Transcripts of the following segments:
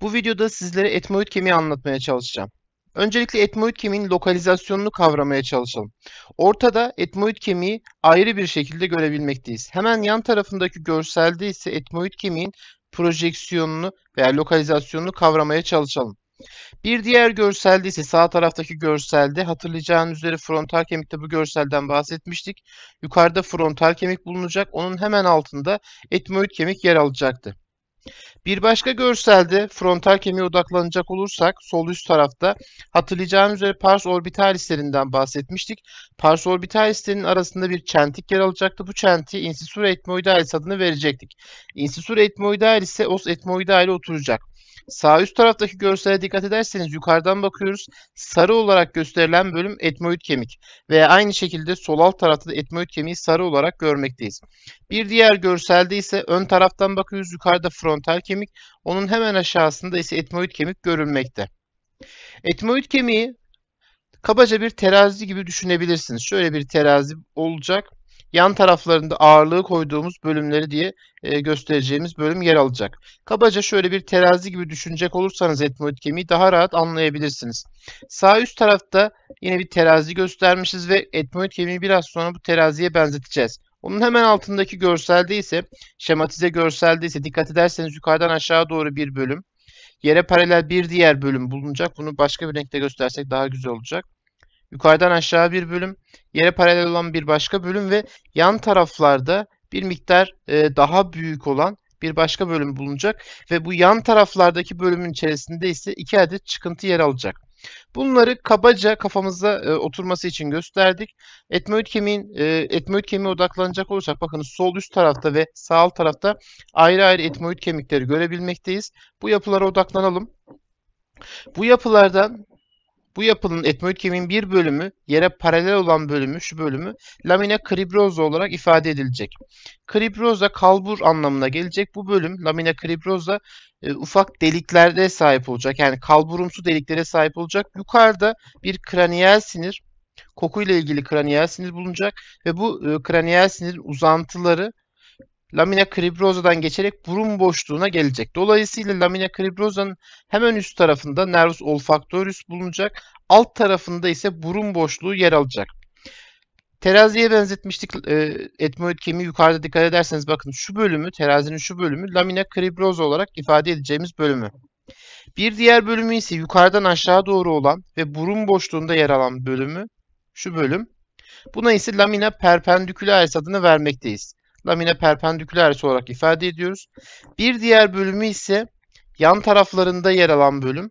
Bu videoda sizlere etmoid kemiği anlatmaya çalışacağım. Öncelikle etmoid kemiğin lokalizasyonunu kavramaya çalışalım. Ortada etmoid kemiği ayrı bir şekilde görebilmekteyiz. Hemen yan tarafındaki görselde ise etmoid kemiğin projeksiyonunu veya lokalizasyonunu kavramaya çalışalım. Bir diğer görselde ise sağ taraftaki görselde hatırlayacağınız üzere frontal kemikte bu görselden bahsetmiştik. Yukarıda frontal kemik bulunacak. Onun hemen altında etmoid kemik yer alacaktı. Bir başka görselde frontal kemiğe odaklanacak olursak sol üst tarafta hatırlayacağınız üzere pars orbitalislerinden bahsetmiştik. Pars orbitalislerinin arasında bir çentik yer alacaktı. Bu çentiği incisura etmoidalis adını verecektik. Incisura etmoidalis ise os etmoidale oturacak. Sağ üst taraftaki görsele dikkat ederseniz yukarıdan bakıyoruz. Sarı olarak gösterilen bölüm etmoid kemik Ve aynı şekilde sol alt tarafta da etmoid kemiği sarı olarak görmekteyiz. Bir diğer görselde ise ön taraftan bakıyoruz. Yukarıda frontal kemik, onun hemen aşağısında ise etmoid kemik görülmekte. Etmoid kemiği kabaca bir terazi gibi düşünebilirsiniz. Şöyle bir terazi olacak yan taraflarında ağırlığı koyduğumuz bölümleri diye e, göstereceğimiz bölüm yer alacak. Kabaca şöyle bir terazi gibi düşünecek olursanız etmoid kemiği daha rahat anlayabilirsiniz. Sağ üst tarafta yine bir terazi göstermişiz ve etmoid kemiği biraz sonra bu teraziye benzeteceğiz. Onun hemen altındaki görselde ise, şematize görselde ise dikkat ederseniz yukarıdan aşağı doğru bir bölüm, yere paralel bir diğer bölüm bulunacak. Bunu başka bir renkte göstersek daha güzel olacak. Yukarıdan aşağı bir bölüm, yere paralel olan bir başka bölüm ve yan taraflarda bir miktar e, daha büyük olan bir başka bölüm bulunacak ve bu yan taraflardaki bölümün içerisinde ise iki adet çıkıntı yer alacak. Bunları kabaca kafamızda e, oturması için gösterdik. Etmoid kemiğin e, etmoid kemiğe odaklanacak olursak bakın sol üst tarafta ve sağ alt tarafta ayrı ayrı etmoid kemikleri görebilmekteyiz. Bu yapılara odaklanalım. Bu yapılardan bu yapının etmoid kemiğin bir bölümü yere paralel olan bölümü şu bölümü lamina cribrosa olarak ifade edilecek. Cribrosa kalbur anlamına gelecek. Bu bölüm lamina cribrosa e, ufak deliklerde sahip olacak. Yani kalburumsu deliklere sahip olacak. Yukarıda bir kraniyel sinir, kokuyla ilgili kraniyel sinir bulunacak ve bu e, kraniyel sinir uzantıları lamina kribroza'dan geçerek burun boşluğuna gelecek. Dolayısıyla lamina kribroza'nın hemen üst tarafında nervus olfaktorius bulunacak. Alt tarafında ise burun boşluğu yer alacak. Teraziye benzetmiştik e, etmoid kemiği yukarıda dikkat ederseniz bakın şu bölümü terazinin şu bölümü lamina kribroza olarak ifade edeceğimiz bölümü. Bir diğer bölümü ise yukarıdan aşağı doğru olan ve burun boşluğunda yer alan bölümü şu bölüm. Buna ise lamina perpendicularis adını vermekteyiz lamine perpendiküler olarak ifade ediyoruz. Bir diğer bölümü ise yan taraflarında yer alan bölüm.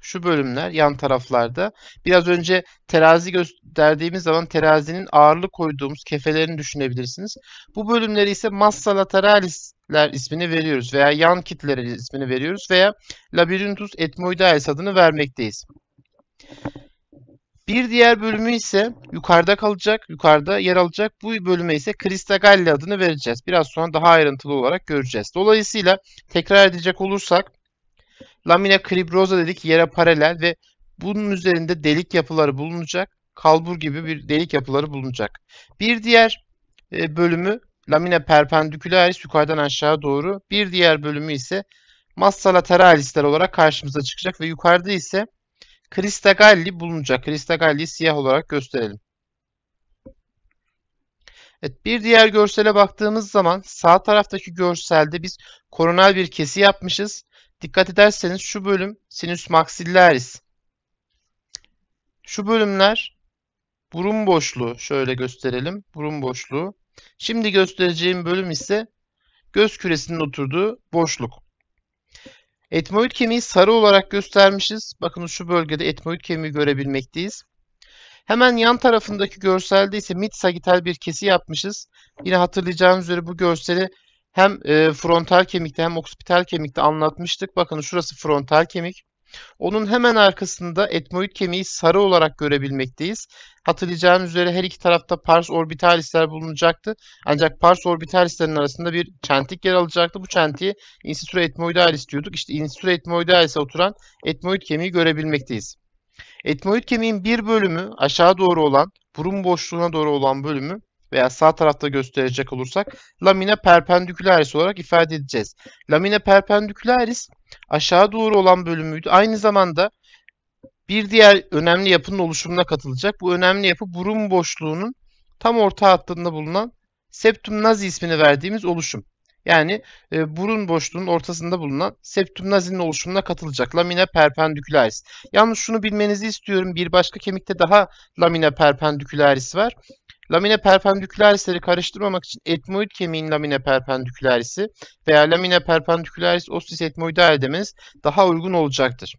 Şu bölümler yan taraflarda. Biraz önce terazi gösterdiğimiz zaman terazinin ağırlık koyduğumuz kefelerini düşünebilirsiniz. Bu bölümleri ise massa lateralisler ismini veriyoruz veya yan kitleri ismini veriyoruz veya labirintus etmoidalis adını vermekteyiz. Bir diğer bölümü ise yukarıda kalacak, yukarıda yer alacak. Bu bölüme ise Kristagalli adını vereceğiz. Biraz sonra daha ayrıntılı olarak göreceğiz. Dolayısıyla tekrar edecek olursak lamina cribrosa dedik yere paralel ve bunun üzerinde delik yapıları bulunacak. Kalbur gibi bir delik yapıları bulunacak. Bir diğer e, bölümü lamina perpendicularis yukarıdan aşağı doğru. Bir diğer bölümü ise massa lateralis olarak karşımıza çıkacak ve yukarıda ise kristagalli bulunacak. Kristagalli siyah olarak gösterelim. Evet, bir diğer görsele baktığımız zaman sağ taraftaki görselde biz koronal bir kesi yapmışız. Dikkat ederseniz şu bölüm sinüs maxillaris. Şu bölümler burun boşluğu. Şöyle gösterelim. Burun boşluğu. Şimdi göstereceğim bölüm ise göz küresinin oturduğu boşluk. Etmoid kemiği sarı olarak göstermişiz. Bakın, şu bölgede etmoid kemiği görebilmekteyiz. Hemen yan tarafındaki görselde ise mid sagital bir kesi yapmışız. Yine hatırlayacağınız üzere bu görseli hem e, frontal kemikte hem oksipital kemikte anlatmıştık. Bakın şurası frontal kemik. Onun hemen arkasında etmoid kemiği sarı olarak görebilmekteyiz. Hatırlayacağınız üzere her iki tarafta pars orbitalisler bulunacaktı. Ancak pars orbitalislerin arasında bir çentik yer alacaktı. Bu çentiği insitura etmoidalis diyorduk. İşte insitura etmoidalis'e oturan etmoid kemiği görebilmekteyiz. Etmoid kemiğin bir bölümü aşağı doğru olan, burun boşluğuna doğru olan bölümü veya sağ tarafta gösterecek olursak lamina perpendicularis olarak ifade edeceğiz. Lamina perpendicularis aşağı doğru olan bölümüydü. Aynı zamanda bir diğer önemli yapının oluşumuna katılacak. Bu önemli yapı burun boşluğunun tam orta hattında bulunan septum nazi ismini verdiğimiz oluşum. Yani e, burun boşluğunun ortasında bulunan septum nazinin oluşumuna katılacak lamina perpendicularis. Yalnız şunu bilmenizi istiyorum. Bir başka kemikte daha lamina perpendicularis var. Lamine perpendikülarisleri karıştırmamak için etmoid kemiğin lamine perpendikülarisi veya lamine perpendikülaris ostis etmoidal demeniz daha uygun olacaktır.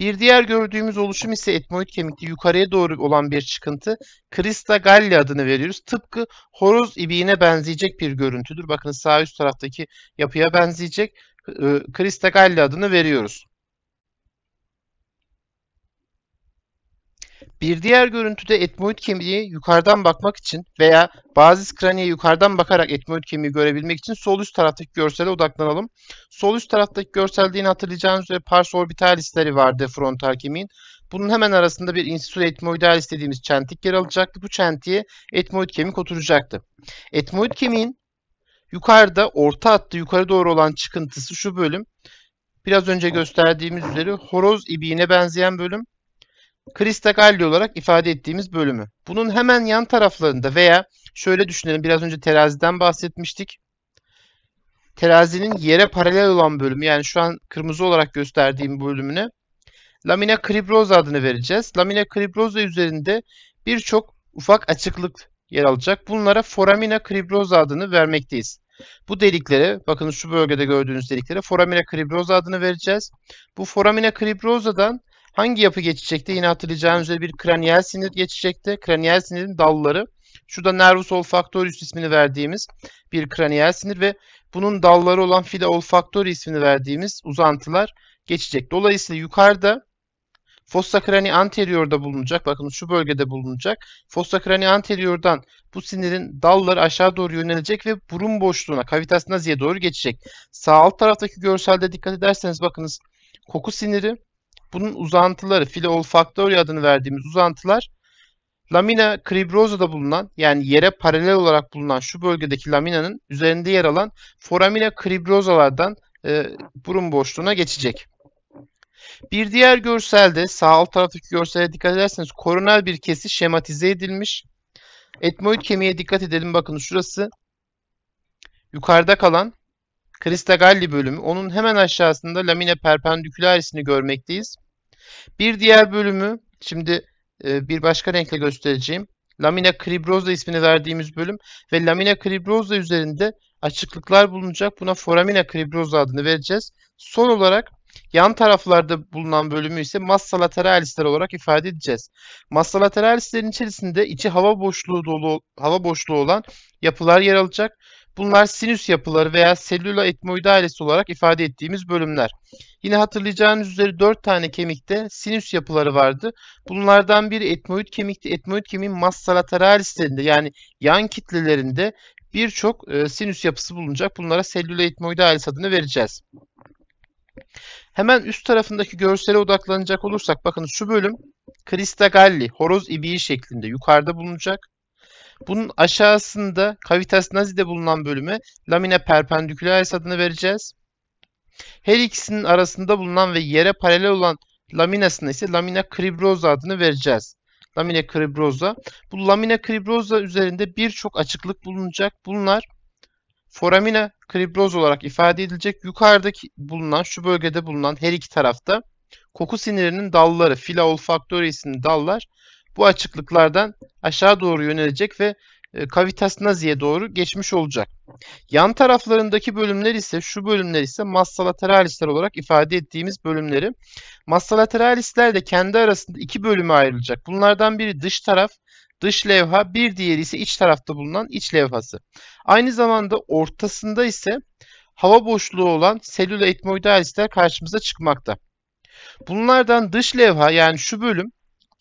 Bir diğer gördüğümüz oluşum ise etmoid kemikli yukarıya doğru olan bir çıkıntı. Krista galli adını veriyoruz. Tıpkı horoz ibiğine benzeyecek bir görüntüdür. Bakın sağ üst taraftaki yapıya benzeyecek. Krista ee, galli adını veriyoruz. Bir diğer görüntüde etmoid kemiği yukarıdan bakmak için veya bazı kraniye yukarıdan bakarak etmoid kemiği görebilmek için sol üst taraftaki görsele odaklanalım. Sol üst taraftaki görselde yine hatırlayacağınız üzere pars orbitalisleri vardı frontal kemiğin. Bunun hemen arasında bir insisul etmoidal istediğimiz çentik yer alacaktı. Bu çentiye etmoid kemik oturacaktı. Etmoid kemiğin yukarıda orta hattı yukarı doğru olan çıkıntısı şu bölüm. Biraz önce gösterdiğimiz üzere horoz ibiğine benzeyen bölüm kristakalli olarak ifade ettiğimiz bölümü. Bunun hemen yan taraflarında veya şöyle düşünelim biraz önce teraziden bahsetmiştik. Terazinin yere paralel olan bölümü yani şu an kırmızı olarak gösterdiğim bölümüne lamina cribrosa adını vereceğiz. Lamina cribrosa üzerinde birçok ufak açıklık yer alacak. Bunlara foramina cribrosa adını vermekteyiz. Bu deliklere, bakın şu bölgede gördüğünüz deliklere foramina cribrosa adını vereceğiz. Bu foramina cribrosa'dan Hangi yapı geçecekti? Yine hatırlayacağınız üzere bir kraniyel sinir geçecekti. Kraniyel sinirin dalları. Şurada nervus olfaktorius ismini verdiğimiz bir kraniyel sinir ve bunun dalları olan file olfaktori ismini verdiğimiz uzantılar geçecek. Dolayısıyla yukarıda fossa crani anteriorda bulunacak. Bakın şu bölgede bulunacak. Fossa crani anteriordan bu sinirin dalları aşağı doğru yönelecek ve burun boşluğuna, kavitas naziye doğru geçecek. Sağ alt taraftaki görselde dikkat ederseniz bakınız koku siniri bunun uzantıları file olfaktori adını verdiğimiz uzantılar lamina cribrosa'da bulunan yani yere paralel olarak bulunan şu bölgedeki laminanın üzerinde yer alan foramina cribrosalardan e, burun boşluğuna geçecek. Bir diğer görselde sağ alt taraftaki görsele dikkat ederseniz koronal bir kesi şematize edilmiş. Etmoid kemiğe dikkat edelim bakın şurası yukarıda kalan Krista Galli bölümü. Onun hemen aşağısında lamine perpendicularisini görmekteyiz. Bir diğer bölümü şimdi e, bir başka renkle göstereceğim. Lamina cribrosa ismini verdiğimiz bölüm ve lamina cribrosa üzerinde açıklıklar bulunacak. Buna foramina cribrosa adını vereceğiz. Son olarak yan taraflarda bulunan bölümü ise massa lateralisler olarak ifade edeceğiz. Massa lateralislerin içerisinde içi hava boşluğu dolu hava boşluğu olan yapılar yer alacak. Bunlar sinüs yapıları veya selüla etmoid ailesi olarak ifade ettiğimiz bölümler. Yine hatırlayacağınız üzere 4 tane kemikte sinüs yapıları vardı. Bunlardan biri etmoid kemikti. Etmoid kemiğin massa lateralislerinde yani yan kitlelerinde birçok e, sinüs yapısı bulunacak. Bunlara selüla etmoid ailesi adını vereceğiz. Hemen üst tarafındaki görsele odaklanacak olursak bakın şu bölüm Cristagalli horoz ibiği şeklinde yukarıda bulunacak. Bunun aşağısında kavitas nazide bulunan bölüme lamina perpendicularis adını vereceğiz. Her ikisinin arasında bulunan ve yere paralel olan laminasına ise lamina cribrosa adını vereceğiz. Lamina cribrosa. Bu lamina cribrosa üzerinde birçok açıklık bulunacak. Bunlar foramina cribrosa olarak ifade edilecek. Yukarıdaki bulunan, şu bölgede bulunan her iki tarafta koku sinirinin dalları, fila isimli dallar bu açıklıklardan aşağı doğru yönelecek ve e, kavitas naziye doğru geçmiş olacak. Yan taraflarındaki bölümler ise şu bölümler ise massalateralis olarak ifade ettiğimiz bölümleri. Massalateralis de kendi arasında iki bölüme ayrılacak. Bunlardan biri dış taraf, dış levha, bir diğeri ise iç tarafta bulunan iç levhası. Aynı zamanda ortasında ise hava boşluğu olan selüla etmoidalisler karşımıza çıkmakta. Bunlardan dış levha yani şu bölüm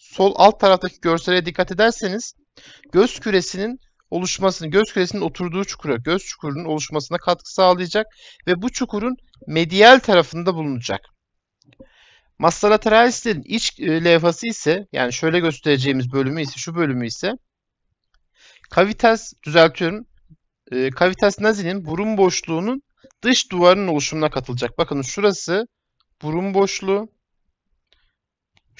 sol alt taraftaki görsele dikkat ederseniz göz küresinin oluşmasını, göz küresinin oturduğu çukura, göz çukurunun oluşmasına katkı sağlayacak ve bu çukurun medial tarafında bulunacak. Massa lateralis'in iç e, levhası ise yani şöyle göstereceğimiz bölümü ise şu bölümü ise kavites düzeltiyorum. E, kavites nazinin burun boşluğunun dış duvarının oluşumuna katılacak. Bakın şurası burun boşluğu.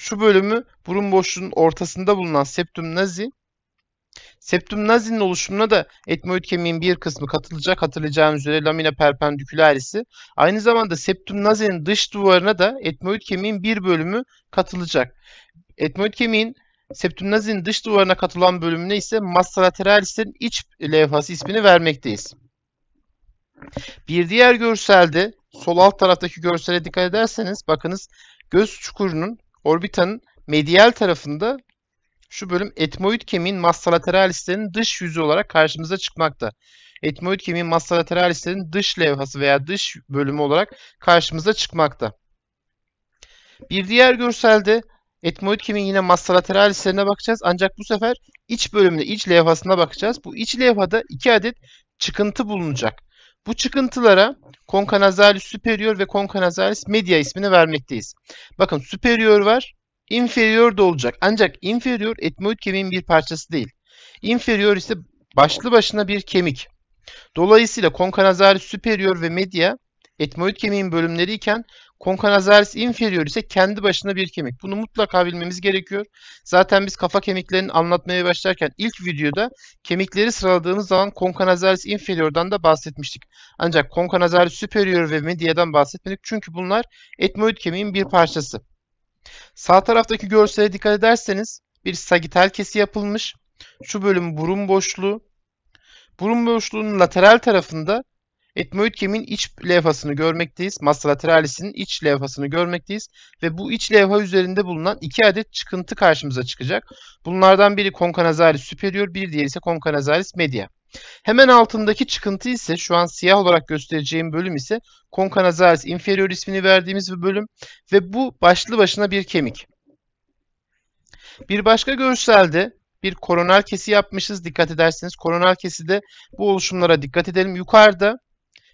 Şu bölümü burun boşluğunun ortasında bulunan septum nazi. Septum nazi'nin oluşumuna da etmoid kemiğin bir kısmı katılacak. Hatırlayacağınız üzere lamina perpendicularis'i. Aynı zamanda septum nazi'nin dış duvarına da etmoid kemiğin bir bölümü katılacak. Etmoid kemiğin septum nazi'nin dış duvarına katılan bölümüne ise massa lateralis'in iç levhası ismini vermekteyiz. Bir diğer görselde sol alt taraftaki görsele dikkat ederseniz bakınız göz çukurunun Orbitanın medial tarafında şu bölüm etmoid kemiğin masterlateralislerinin dış yüzü olarak karşımıza çıkmakta. Etmoid kemiğin masterlateralislerinin dış levhası veya dış bölümü olarak karşımıza çıkmakta. Bir diğer görselde etmoid kemiğin yine masterlateralislerine bakacağız. Ancak bu sefer iç bölümüne, iç levhasına bakacağız. Bu iç levhada iki adet çıkıntı bulunacak. Bu çıkıntılara konkanazalis superior ve konkanazalis media ismini vermekteyiz. Bakın superior var, inferior da olacak. Ancak inferior etmoid kemiğin bir parçası değil. Inferior ise başlı başına bir kemik. Dolayısıyla konkanazalis superior ve media etmoid kemiğin bölümleri iken Concanazaris inferior ise kendi başına bir kemik. Bunu mutlaka bilmemiz gerekiyor. Zaten biz kafa kemiklerini anlatmaya başlarken ilk videoda kemikleri sıraladığımız zaman Concanazaris inferior'dan da bahsetmiştik. Ancak Concanazaris superior ve media'dan bahsetmedik. Çünkü bunlar etmoid kemiğin bir parçası. Sağ taraftaki görsele dikkat ederseniz bir sagittal kesi yapılmış. Şu bölüm burun boşluğu. Burun boşluğunun lateral tarafında Etmoid kemiğin iç levhasını görmekteyiz. Massa lateralis'in iç levhasını görmekteyiz. Ve bu iç levha üzerinde bulunan iki adet çıkıntı karşımıza çıkacak. Bunlardan biri konkanazalis superior, bir diğeri ise konkanazalis media. Hemen altındaki çıkıntı ise şu an siyah olarak göstereceğim bölüm ise konkanazalis inferior ismini verdiğimiz bir bölüm ve bu başlı başına bir kemik. Bir başka görselde bir koronal kesi yapmışız. Dikkat ederseniz koronal keside bu oluşumlara dikkat edelim. Yukarıda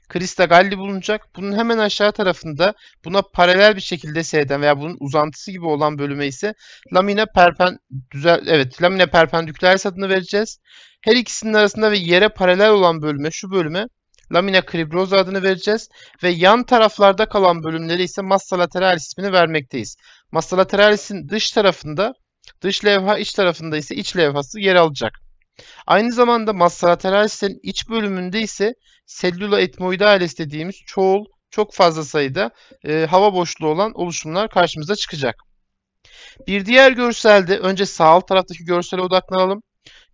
Krista Galli bulunacak. Bunun hemen aşağı tarafında buna paralel bir şekilde seyreden veya bunun uzantısı gibi olan bölüme ise lamina perpen düzel evet lamine perpendiküler adını vereceğiz. Her ikisinin arasında ve yere paralel olan bölüme şu bölüme lamina cribrosa adını vereceğiz ve yan taraflarda kalan bölümleri ise massa lateralis ismini vermekteyiz. Massa lateralis'in dış tarafında, dış levha iç tarafında ise iç levhası yer alacak. Aynı zamanda massalateral sistemin iç bölümünde ise cellula etmoidalis dediğimiz çoğul çok fazla sayıda e, hava boşluğu olan oluşumlar karşımıza çıkacak. Bir diğer görselde önce sağ alt taraftaki görsele odaklanalım.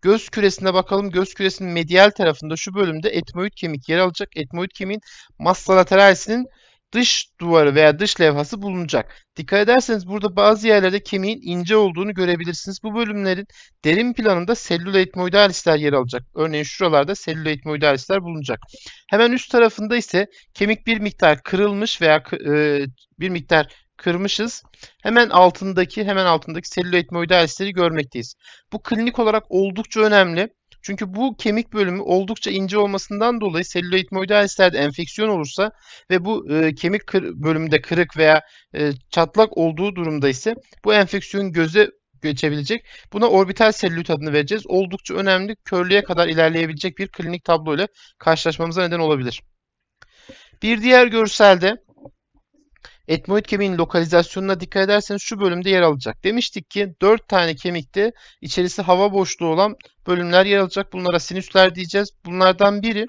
Göz küresine bakalım. Göz küresinin medial tarafında şu bölümde etmoid kemik yer alacak. Etmoid kemiğin massalateralisinin dış duvarı veya dış levhası bulunacak. Dikkat ederseniz burada bazı yerlerde kemiğin ince olduğunu görebilirsiniz. Bu bölümlerin derin planında selüloid moidalisler yer alacak. Örneğin şuralarda selüloid moidalisler bulunacak. Hemen üst tarafında ise kemik bir miktar kırılmış veya e, bir miktar kırmışız. Hemen altındaki hemen altındaki selüloid moidalisleri görmekteyiz. Bu klinik olarak oldukça önemli. Çünkü bu kemik bölümü oldukça ince olmasından dolayı selüloid moidalislerde enfeksiyon olursa ve bu e, kemik kır, bölümde kırık veya e, çatlak olduğu durumda ise bu enfeksiyon göze geçebilecek. Buna orbital selülit adını vereceğiz. Oldukça önemli körlüğe kadar ilerleyebilecek bir klinik tablo ile karşılaşmamıza neden olabilir. Bir diğer görselde Etmoid kemiğin lokalizasyonuna dikkat ederseniz şu bölümde yer alacak. Demiştik ki 4 tane kemikte içerisi hava boşluğu olan bölümler yer alacak. Bunlara sinüsler diyeceğiz. Bunlardan biri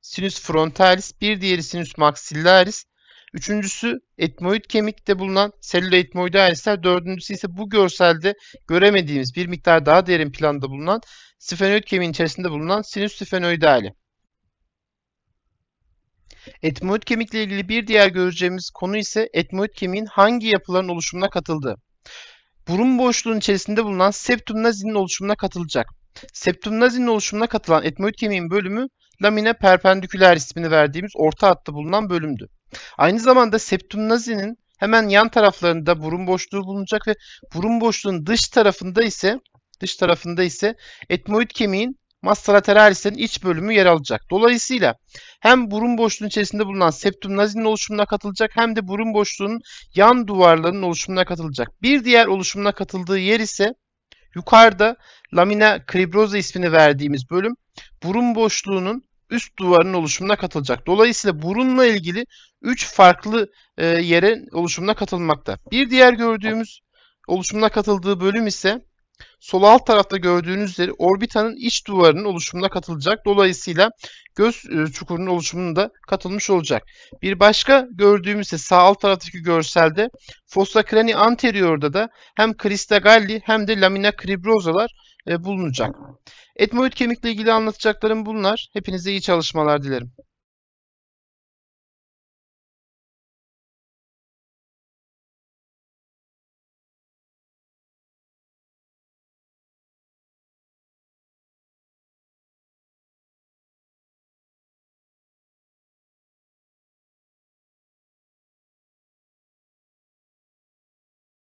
sinüs frontalis, bir diğeri sinüs maxillaris, Üçüncüsü etmoid kemikte bulunan selülo etmoidi ayrıslar. Dördüncüsü ise bu görselde göremediğimiz bir miktar daha derin planda bulunan sifenoid kemiğin içerisinde bulunan sinüs sifenoidi aile. Etmoid kemikle ilgili bir diğer göreceğimiz konu ise etmoid kemiğin hangi yapıların oluşumuna katıldığı. Burun boşluğunun içerisinde bulunan septum nazinin oluşumuna katılacak. Septum nazinin oluşumuna katılan etmoid kemiğin bölümü lamina perpendiküler ismini verdiğimiz orta hatta bulunan bölümdü. Aynı zamanda septum nazinin hemen yan taraflarında burun boşluğu bulunacak ve burun boşluğunun dış tarafında ise dış tarafında ise etmoid kemiğin massa lateralis'in iç bölümü yer alacak. Dolayısıyla hem burun boşluğunun içerisinde bulunan septum nazinin oluşumuna katılacak hem de burun boşluğunun yan duvarlarının oluşumuna katılacak. Bir diğer oluşumuna katıldığı yer ise yukarıda lamina cribrosa ismini verdiğimiz bölüm burun boşluğunun üst duvarının oluşumuna katılacak. Dolayısıyla burunla ilgili 3 farklı e, yere oluşumuna katılmakta. Bir diğer gördüğümüz oluşumuna katıldığı bölüm ise Sol alt tarafta gördüğünüz üzere orbitanın iç duvarının oluşumuna katılacak. Dolayısıyla göz e, çukurunun oluşumuna da katılmış olacak. Bir başka gördüğümüz ise sağ alt taraftaki görselde fossa crani anteriorda da hem cristagalli hem de lamina cribrosalar e, bulunacak. Etmoid kemikle ilgili anlatacaklarım bunlar. Hepinize iyi çalışmalar dilerim.